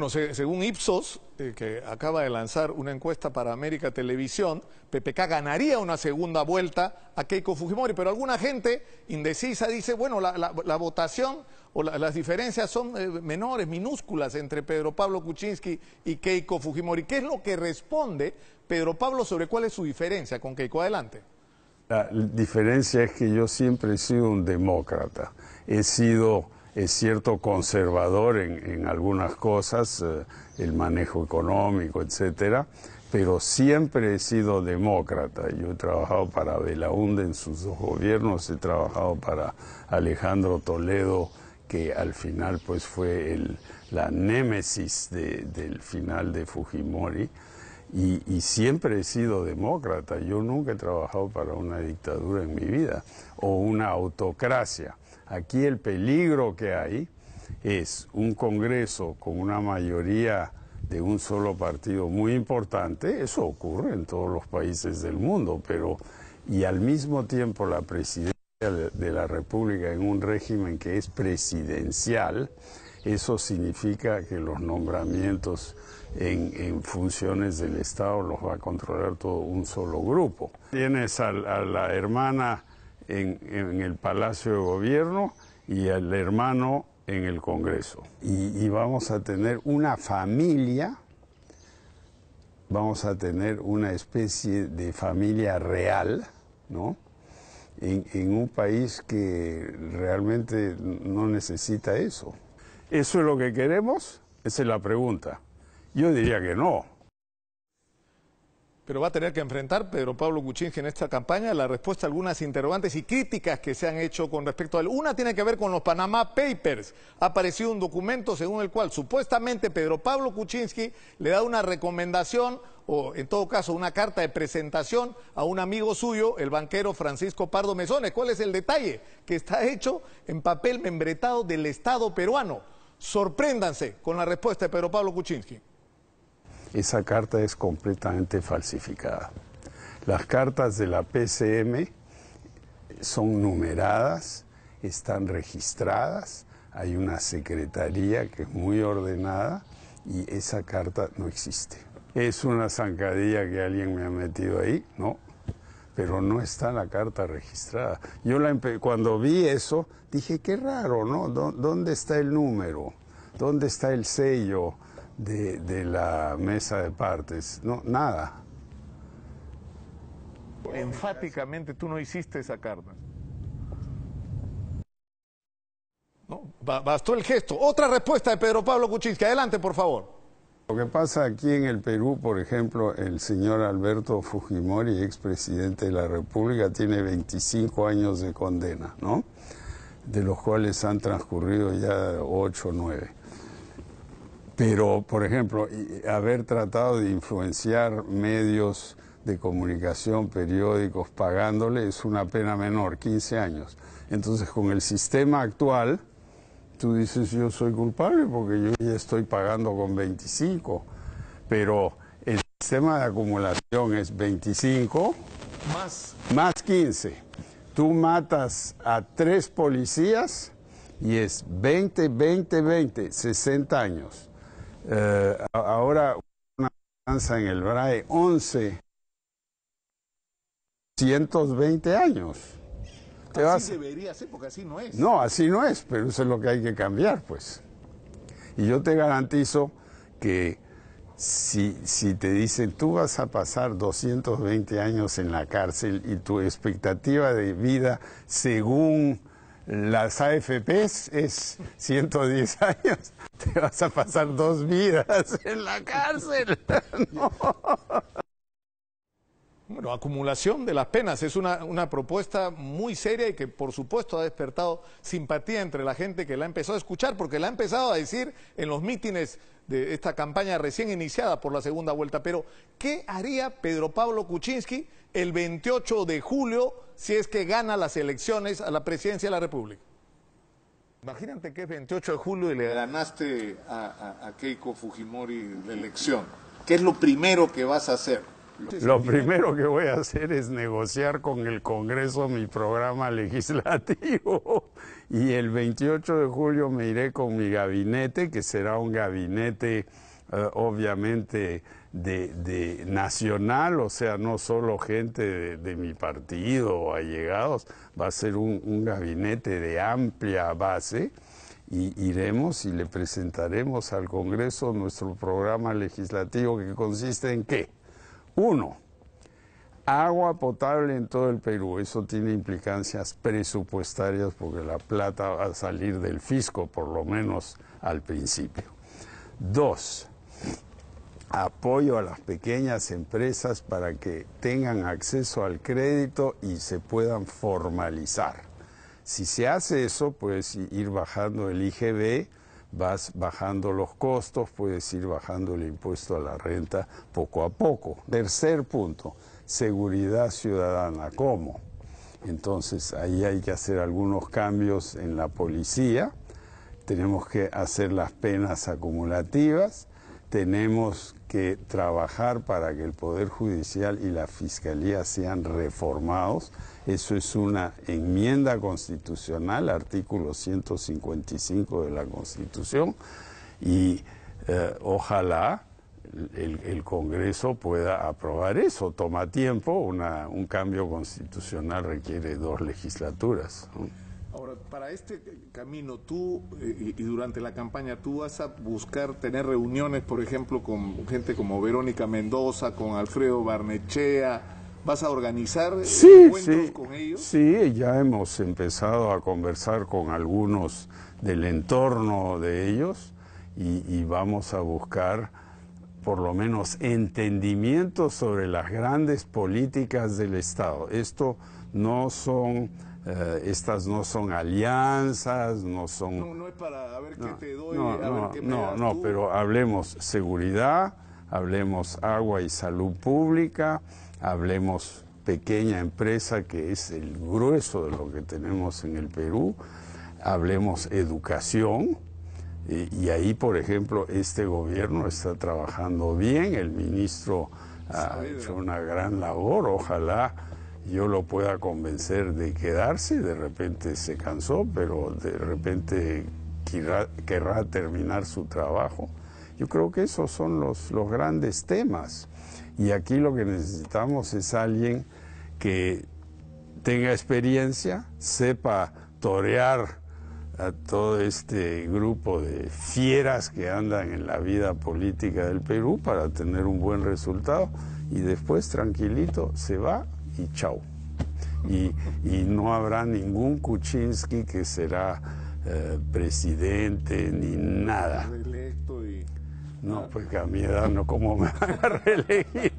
Bueno, según Ipsos, eh, que acaba de lanzar una encuesta para América Televisión, PPK ganaría una segunda vuelta a Keiko Fujimori, pero alguna gente indecisa dice, bueno, la, votación o las diferencias son eh, menores, minúsculas entre Pedro Pablo Kuczynski y Keiko Fujimori. ¿Qué es lo que responde Pedro Pablo sobre cuál es su diferencia con Keiko? Adelante. La diferencia es que yo siempre he sido un demócrata, he sido es cierto conservador en, algunas cosas, eh, el manejo económico, etcétera, pero siempre he sido demócrata. Yo he trabajado para Belaunde en sus dos gobiernos, he trabajado para Alejandro Toledo, que al final pues fue la némesis del final de Fujimori. y, siempre he sido demócrata. Yo nunca he trabajado para una dictadura en mi vida o una autocracia. Aquí el peligro que hay es un Congreso con una mayoría de un solo partido muy importante, eso ocurre en todos los países del mundo, pero y al mismo tiempo la presidencia de la República en un régimen que es presidencial, eso significa que los nombramientos en, funciones del Estado los va a controlar todo un solo grupo. Tienes a la hermana en, el Palacio de Gobierno y el hermano en el Congreso. Y, vamos a tener una familia, vamos a tener una especie de familia real, ¿no? en un país que realmente no necesita eso. ¿Eso es lo que queremos? Esa es la pregunta. Yo diría que no pero va a tener que enfrentar Pedro Pablo Kuczynski en esta campaña la respuesta a algunas interrogantes y críticas que se han hecho con respecto a él. Una tiene que ver con los Panama Papers. Ha aparecido un documento según el cual supuestamente Pedro Pablo Kuczynski le da una recomendación o en todo caso una carta de presentación a un amigo suyo, el banquero Francisco Pardo Mesones. ¿Cuál es el detalle? Que está hecho en papel membretado del Estado peruano. Sorpréndanse con la respuesta de Pedro Pablo Kuczynski esa carta es completamente falsificada. Las cartas de la PCM son numeradas, están registradas, hay una secretaría que es muy ordenada y esa carta no existe. Es una zancadilla que alguien me ha metido ahí, no, pero no está la carta registrada. Yo cuando vi eso dije, qué raro, ¿no? ¿Dónde está el número? ¿Dónde está el sello? de, la mesa de partes, no, nada. Enfáticamente tú no hiciste esa carta. No, bastó el gesto. Otra respuesta de Pedro Pablo Kuczynski. Adelante, por favor. Lo que pasa aquí en el Perú, por ejemplo, el señor Alberto Fujimori, expresidente de la República, tiene 25 años de condena, ¿no? De los cuales han transcurrido ya 8 o 9. Pero, por ejemplo, haber tratado de influenciar medios de comunicación, periódicos, pagándole, es una pena menor, 15 años. Entonces, con el sistema actual, tú dices, yo soy culpable porque yo ya estoy pagando con 25, pero el sistema de acumulación es 25 más, más 15. Tú matas a tres policías y es 20, 20, 20, 60 años. Eh, ahora una danza en el BRAE, 11, 120 años. así debería ser, porque así no es. No, así no es, pero eso es lo que hay que cambiar, pues. Y yo te garantizo que si, si te dicen tú vas a pasar 220 años en la cárcel y tu expectativa de vida según las AFPs es 110 años, te vas a pasar dos vidas en la cárcel. bueno, acumulación de las penas. Es una, propuesta muy seria y que por supuesto ha despertado simpatía entre la gente que la ha empezado a escuchar, porque la ha empezado a decir en los mítines de esta campaña recién iniciada por la segunda vuelta. Pero, ¿qué haría Pedro Pablo Kuczynski el 28 de julio si es que gana las elecciones a la presidencia de la República? Imagínate que es 28 de julio y le ganaste a, a Keiko Fujimori la elección. ¿Qué es lo primero que vas a hacer? Lo primero que voy a hacer es negociar con el Congreso mi programa legislativo y el 28 de julio me iré con mi gabinete, que será un gabinete eh, obviamente de, de, nacional, o sea, no solo gente de, mi partido o allegados, va a ser un, gabinete de amplia base y iremos y le presentaremos al Congreso nuestro programa legislativo que consiste en qué? Uno, agua potable en todo el Perú. Eso tiene implicancias presupuestarias porque la plata va a salir del fisco, por lo menos al principio. Dos, apoyo a las pequeñas empresas para que tengan acceso al crédito y se puedan formalizar. Si se hace eso, pues ir bajando el IGB vas bajando los costos, puedes ir bajando el impuesto a la renta poco a poco. Tercer punto, seguridad ciudadana. ¿Cómo? Entonces ahí hay que hacer algunos cambios en la policía, tenemos que hacer las penas acumulativas, tenemos que trabajar para que el Poder Judicial y la Fiscalía sean reformados. Eso es una enmienda constitucional, artículo 155 de la Constitución, y eh, ojalá el, Congreso pueda aprobar eso. Toma tiempo, un cambio constitucional requiere dos legislaturas. Ahora, para este camino, tú eh, y durante la campaña, tú vas a buscar tener reuniones, por ejemplo, con gente como Verónica Mendoza, con Alfredo Barnechea. ¿Vas a organizar eh, sí, encuentros con ellos? Sí, ya hemos empezado a conversar con algunos del entorno de ellos y, y vamos a buscar por lo menos entendimiento sobre las grandes políticas del Estado. Esto no son eh, estas no son alianzas, no son... No, no es para a ver qué te doy, no, no, pero hablemos seguridad, hablemos agua y salud pública, hablemos pequeña empresa que es el grueso de lo que tenemos en el Perú, hablemos educación, y, ahí, por ejemplo, este gobierno está trabajando bien, el ministro ah, ha hecho una gran labor, ojalá yo lo pueda convencer de quedarse, de repente se cansó, pero de repente querrá, terminar su trabajo. Yo creo que esos son los, los grandes temas. Y aquí lo que necesitamos es alguien que tenga experiencia, sepa torear a todo este grupo de fieras que andan en la vida política del Perú para tener un buen resultado y después tranquilito se va y chau. Y, y no habrá ningún Kuczynski que será eh, presidente ni nada. No, pues a mi edad no, ¿cómo me van a reelegir?